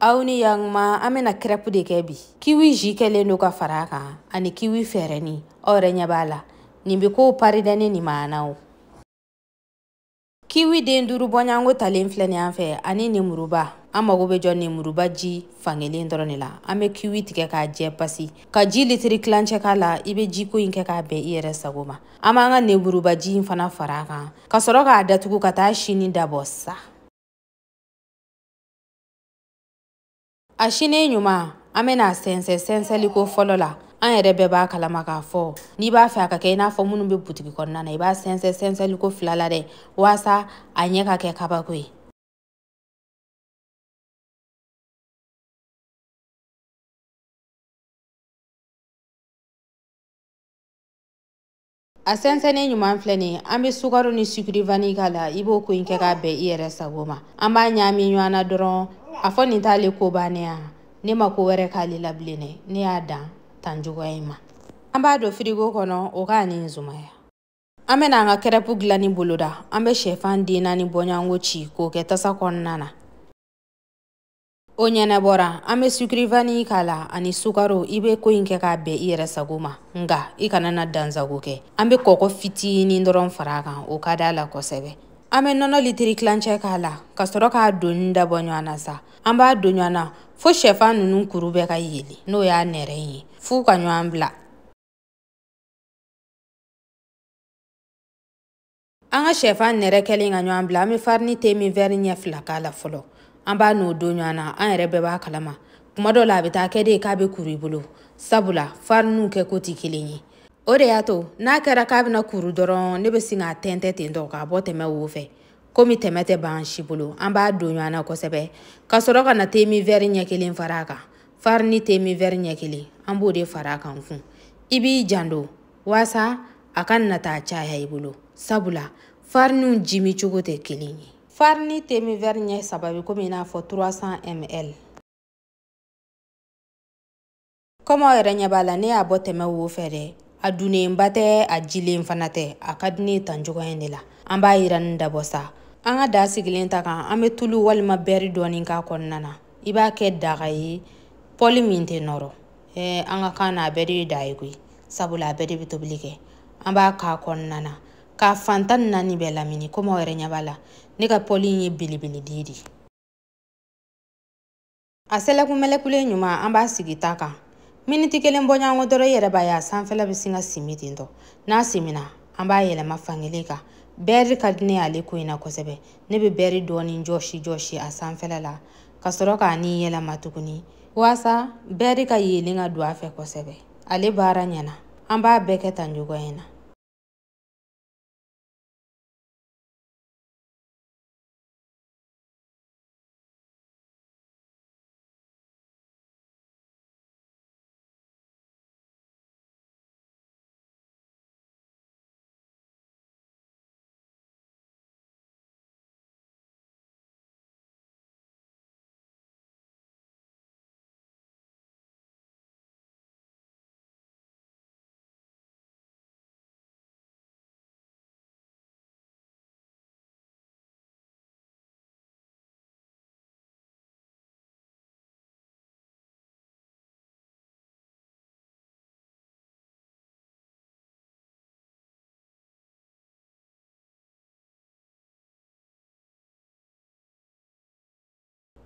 aw ni yanma an bena kirɛpu de kɛ bi kiwi zi kɛlen do ka fara kan ani kiwi fɛrɛni aw yɛrɛ ɲɛ b'a la nin be koow paridɛne ni maanaw kiwi den duru bɔɲango talen filɛ ni an fɛ ani nemuruba an mago be jɔ nemuruba ji fangelen dɔrɔn ni la an be kiwi tigɛ k'a jɛ pasi ka ji litiri kilancɛ k'a la i be ji ko ɲi kɛ k'a bɛn i yɛrɛ sago ma an b'an ka nemuruba ji fana fara kan ka sɔrɔ k'a datugu ka taa sini dabɔ sa a sini ɲuman an bɛna sɛnsɛn sɛnsɛnliko fɔlɔ la an yɛrɛ bɛɛ b'a kalama k'a fɔ n'i b'a fɛ a ka kɛ i n'a fɔ minnu bɛ butigi kɔnɔna na i b'a sɛnsɛn sɛnsɛnliko fila la dɛ waasa a ɲɛ ka kɛ kabako ye a sɛnsɛnnin ɲuman filɛ nin an be sukaro ni sukiri vani k'a la i b'o ko ɲi kɛ k'a bɛn i yɛrɛ sago ma an b'a ɲaami ɲɔgɔn dɔrɔn a fɔ nin t'ale ko bannen ya ne ma ko wɛrɛ k'ale la bilen dɛ ne y'a dan tan cogoya in ma an b'a don firigo kɔnɔ o k'a ni zumaya an bɛna an ka kɛrɛpu dilanni boloda an bɛ sɛfan den naani bɔɲango ci k'o kɛ tasa kɔnɔna na o ɲɛnabɔra an be sukirifani k'a la ani sukaro i be ko ɲi kɛ k'a bɛn i yɛrɛ sago ma nga i kana na dansago kɛ an be kɔkɔ fitinin dɔrɔn fara a kan o ka daa la kosɛbɛ an bɛ nɔnɔ litiri kilancɛ k'a la ka sɔrɔ k'a donni dabɔ ɲɔgɔn na sa an b'a don ɲɔgɔn na fo sɛfan ninnu kuru bɛ ka yelen n'o y'a nɛrɛ ye f'u ka ɲɔgɔn bila an ka sɛfan nɛrɛ kɛlen ka ɲɔgɔn bila an bɛ farini te min wɛri ɲɛ fila k'a la fɔlɔ an b'a n'o don ɲɔgɔn na an yɛrɛ bɛɛ b'a kalama kuma dɔ la a bɛ taa kɛ de k'a bɛ kuru i bolo sabula fariniw kɛ ko tɛ kelen ye o de y'a to n'a kɛra k'a bena kuru dɔrɔn ne bɛ sin k'a tɛntɛn ten tɔ k'a bɔ tɛmɛ wo fɛ komi tɛmɛ tɛ ban si bolo an b'a don ɲɔgɔn na kosɛbɛ ka sɔrɔ ka na temi vɛri ɲɛ kelen fara a kan farini temi vɛri ɲɛ kelen an b'o de fara a kan kun i b'i janto waasa a ka nata caya i bolo sabula fariniw jimi cogo tɛ kelen ye farini temi vɛri ɲɛ saba be komi i n'a fɔ 300 ml aw yɛrɛ ɲɛ b'a la ne y'a bɔ tɛmɛ wo fɛ dɛ a dunnenba tɛ a jilen fana tɛ a ka di ne tan cogoya de la an b'a yiranin dabɔ sa an ka da sigilen ta kan an be tulu walima bɛri dɔɔni k'a kɔnɔna na i b'a kɛ daga ye pɔli min tɛ nɔrɔ eh, an ka kan na a bɛɛ de ye da ye koyi sabula a bɛɛ de be tobili kɛ an b'a k'a kɔnɔna na k'a fantan ni naani bɛɛ lamini komi aw yɛrɛ ɲɛ b'a la ne ka pɔli ye belebeleden de a sɛlɛkumɛlɛkulen ɲuman an b'a sigi ta kan miniti kelen bɔɲɔgɔnko dɔrɔ i yɛrɛ b'a ye a sanfɛla bɛ sin ka simi ten tɔ n'a simina an b'a yɛlɛma fankelen kan bɛri ka di ne y'ale ko in na kosɛbɛ ne bɛ bɛri dɔɔni jɔsi jɔsi a sanfɛla la ka sɔrɔ k'a ni yɛlɛma tuguni waasa bɛri ka yeelen ka don a fɛ kosɛbɛ ale baara ɲɛna an b'a bɛɛ kɛ tan cogoya in na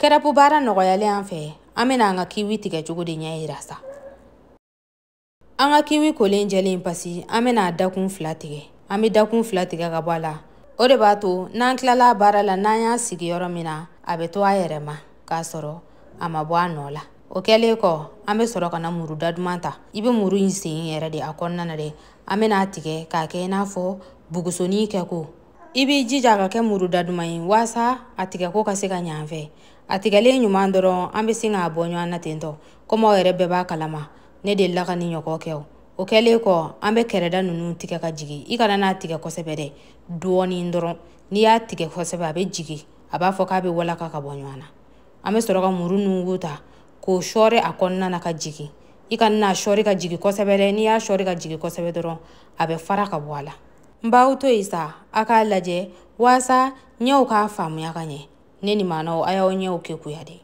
kɛrɛpu baara nɔgɔyalen an fɛ an bena an ka kiwi tigɛ cogo de ɲɛ yira sa an ka kiwi kolen jɛlen pasi an bena a dakun fila tigɛ an be dakun fila tigɛ ka bɔ a la o de b'a to n'an kilala baara la n'an y'a sigi yɔrɔ min na a be to a yɛrɛ ma k'a sɔrɔ a ma bɔ a nɔ la o kɛlen kɔ an be sɔrɔ ka na muru daduman ta i be muru ɲi sen yɛrɛ de a kɔnɔna na dɛ an ben'a tigɛ k'a kɛ i n'a fɔ bugusoni kɛ ko i b'i jija ka kɛ muru daduman ye waasa a tigɛko ka se ka ɲan fɛ a tigɛlen ɲuman dɔrɔn an be sin k'a bɔ ɲɔgɔn na ten tɔ komi yɛrɛ bɛɛ b'a kalama ne delila ka ni ɲɔgɔn kɛ o o kɛlen kɔ an be kɛrɛda nunu tigɛ ka jigi i kana n'a tigɛ kosɛbɛ dɛ dɔɔni dɔrɔn n'i y'a tigɛ kosɛbɛ a be jigi a b'a fɔ k'a be walaka ka bɔ ɲɔgɔn na an be sɔrɔ ka muru nungu ta k'o shɔri a kɔnɔna na ka jigi i kana n'a shɔri ka jigi kosɛbɛ dɛ n'i y'a shɔri ka jigi kosɛbɛ dɔrɔn a bɛ fara ka bɔ a la n b'aw to yen sa a k'a lajɛ waasa ɲɛw k'a faamuya ka ɲɛ nini maana o aya onye oke ku ya de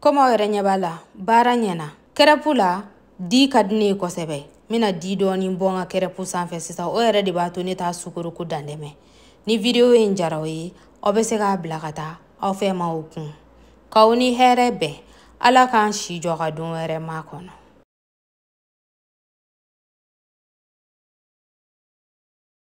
komi aw yɛrɛ ɲɛ b'a la baara ɲɛna kɛrɛpu la di ka di ne ye kosɛbɛ n bena di dɔɔni bɔ n ka kɛrɛpu sanfɛ sisan o yɛrɛ de b'a to ne t'a sukoroko dantɛmɛ ni videwo ye n jaraw ye aw be se k'a bila ka taa aw fɛ ma o kun k'aw ni hɛɛrɛ bɛn ala k'an si jɔ ka don wɛrɛ ma kɔnɔ